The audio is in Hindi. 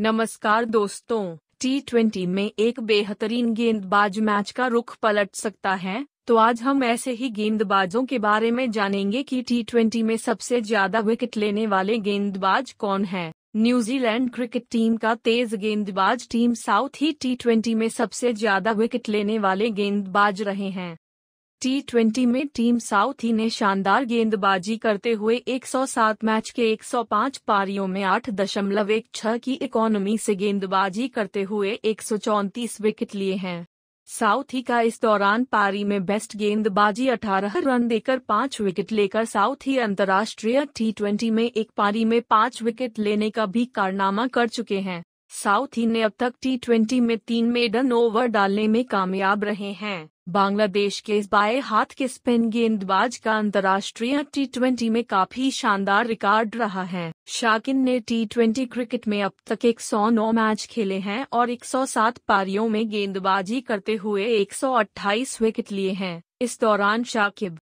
नमस्कार दोस्तों टी ट्वेंटी में एक बेहतरीन गेंदबाज मैच का रुख पलट सकता है तो आज हम ऐसे ही गेंदबाजों के बारे में जानेंगे कि टी ट्वेंटी में सबसे ज्यादा विकेट लेने वाले गेंदबाज कौन है न्यूजीलैंड क्रिकेट टीम का तेज गेंदबाज टीम साउथ ही टी ट्वेंटी में सबसे ज्यादा विकेट लेने वाले गेंदबाज रहे हैं टी ट्वेंटी में टीम साउथी ने शानदार गेंदबाजी करते हुए 107 मैच के 105 पारियों में आठ दशमलव एक छह की इकोनॉमी से गेंदबाजी करते हुए एक विकेट लिए हैं साउथी का इस दौरान पारी में बेस्ट गेंदबाजी 18 रन देकर पाँच विकेट लेकर साउथी अंतर्राष्ट्रीय टी में एक पारी में पाँच विकेट लेने का भी कारनामा कर चुके हैं साउथ ही ने अब तक टी में तीन मेडन ओवर डालने में कामयाब रहे हैं बांग्लादेश के इस बाएं हाथ के स्पिन गेंदबाज का अंतर्राष्ट्रीय टी में काफी शानदार रिकॉर्ड रहा है शाकिन ने टी क्रिकेट में अब तक 109 मैच खेले हैं और 107 पारियों में गेंदबाजी करते हुए 128 विकेट लिए हैं इस दौरान शाकिब